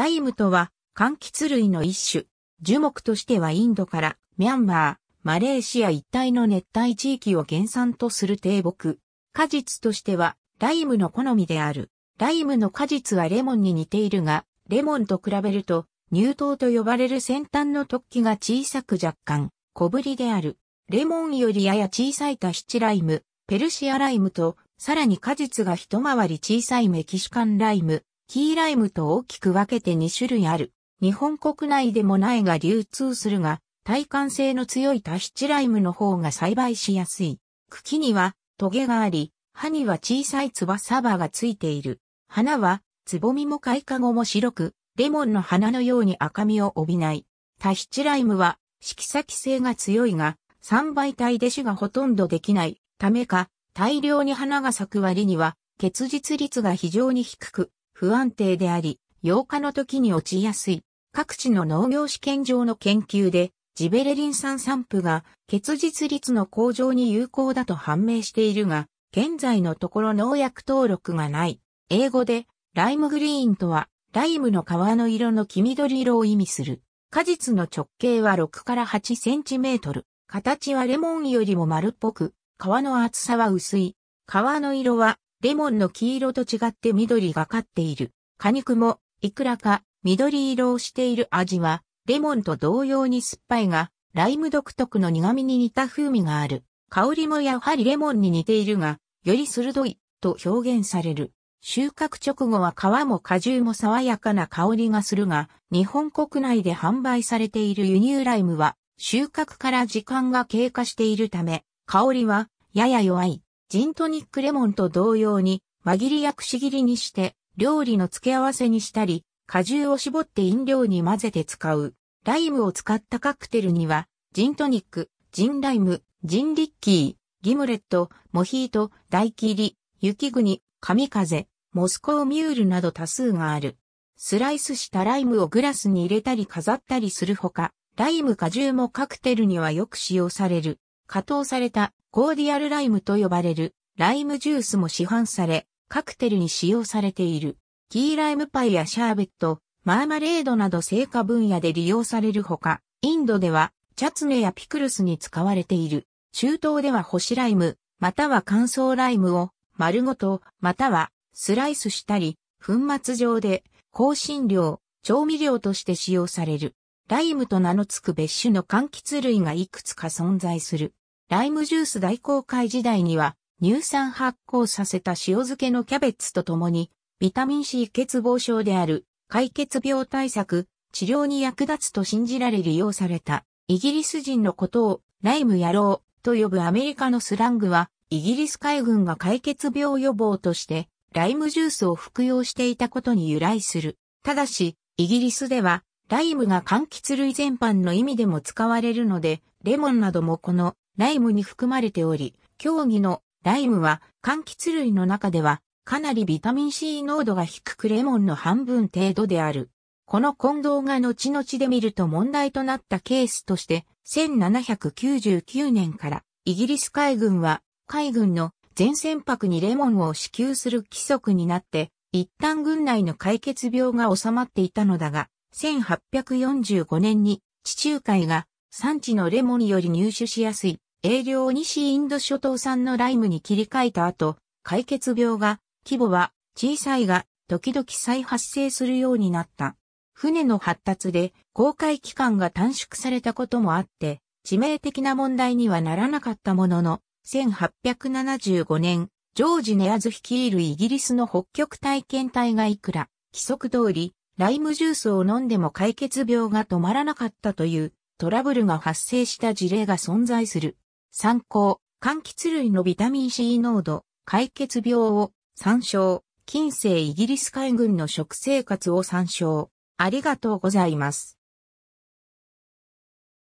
ライムとは柑橘類の一種。樹木としてはインドからミャンマー、マレーシア一帯の熱帯地域を原産とする低木。果実としてはライムの好みである。ライムの果実はレモンに似ているが、レモンと比べると乳頭と呼ばれる先端の突起が小さく若干小ぶりである。レモンよりやや小さいタヒチライム、ペルシアライムと、さらに果実が一回り小さいメキシカンライム、キーライムと大きく分けて2種類ある。日本国内でも苗が流通するが、耐寒性の強いタヒチライムの方が栽培しやすい。茎にはトゲがあり、葉には小さい翼束がついている。花は、つぼみも開花後も白く、レモンの花のように赤みを帯びない。タヒチライムは、色先性が強いが、三倍体で種がほとんどできないためか、大量に花が咲く割には、結実率が非常に低く、不安定であり、8日の時に落ちやすい。各地の農業試験場の研究で、ジベレリン酸散布が結実率の向上に有効だと判明しているが、現在のところ農薬登録がない。英語で、ライムグリーンとは、ライムの皮の色の黄緑色を意味する。果実の直径は6から8センチメートル。形はレモンよりも丸っぽく、皮の厚さは薄い。皮の色はレモンの黄色と違って緑がかっている。果肉も、いくらか、緑色をしている味は、レモンと同様に酸っぱいが、ライム独特の苦味に似た風味がある。香りもやはりレモンに似ているが、より鋭い、と表現される。収穫直後は皮も果汁も爽やかな香りがするが、日本国内で販売されている輸入ライムは、収穫から時間が経過しているため、香りはやや弱い。ジントニックレモンと同様に、輪切りやくし切りにして、料理の付け合わせにしたり、果汁を絞って飲料に混ぜて使う。ライムを使ったカクテルには、ジントニック、ジンライム、ジンリッキー、ギムレット、モヒート、大切り、雪国、神風、モスコーミュールなど多数がある。スライスしたライムをグラスに入れたり飾ったりするほか、ライム果汁もカクテルにはよく使用される。加糖されたコーディアルライムと呼ばれるライムジュースも市販され、カクテルに使用されている。キーライムパイやシャーベット、マーマレードなど成果分野で利用されるほか、インドではチャツネやピクルスに使われている。中東では干しライム、または乾燥ライムを丸ごと、またはスライスしたり、粉末状で香辛料、調味料として使用される。ライムと名の付く別種の柑橘類がいくつか存在する。ライムジュース大航海時代には、乳酸発酵させた塩漬けのキャベツとともに、ビタミン C 欠乏症である、解決病対策、治療に役立つと信じられ利用された、イギリス人のことを、ライム野郎と呼ぶアメリカのスラングは、イギリス海軍が解決病予防として、ライムジュースを服用していたことに由来する。ただし、イギリスでは、ライムが柑橘類全般の意味でも使われるので、レモンなどもこのライムに含まれており、競技のライムは柑橘類の中ではかなりビタミン C 濃度が低くレモンの半分程度である。この混同が後々で見ると問題となったケースとして、1799年からイギリス海軍は海軍の全船舶にレモンを支給する規則になって、一旦軍内の解決病が収まっていたのだが、1845年に地中海が産地のレモンより入手しやすい、営業西インド諸島産のライムに切り替えた後、解決病が、規模は小さいが、時々再発生するようになった。船の発達で公開期間が短縮されたこともあって、致命的な問題にはならなかったものの、1875年、ジョージ・ネアズ率いるイギリスの北極体験隊がいくら、規則通り、ライムジュースを飲んでも解決病が止まらなかったというトラブルが発生した事例が存在する。参考、柑橘類のビタミン C 濃度、解決病を参照、近世イギリス海軍の食生活を参照。ありがとうございます。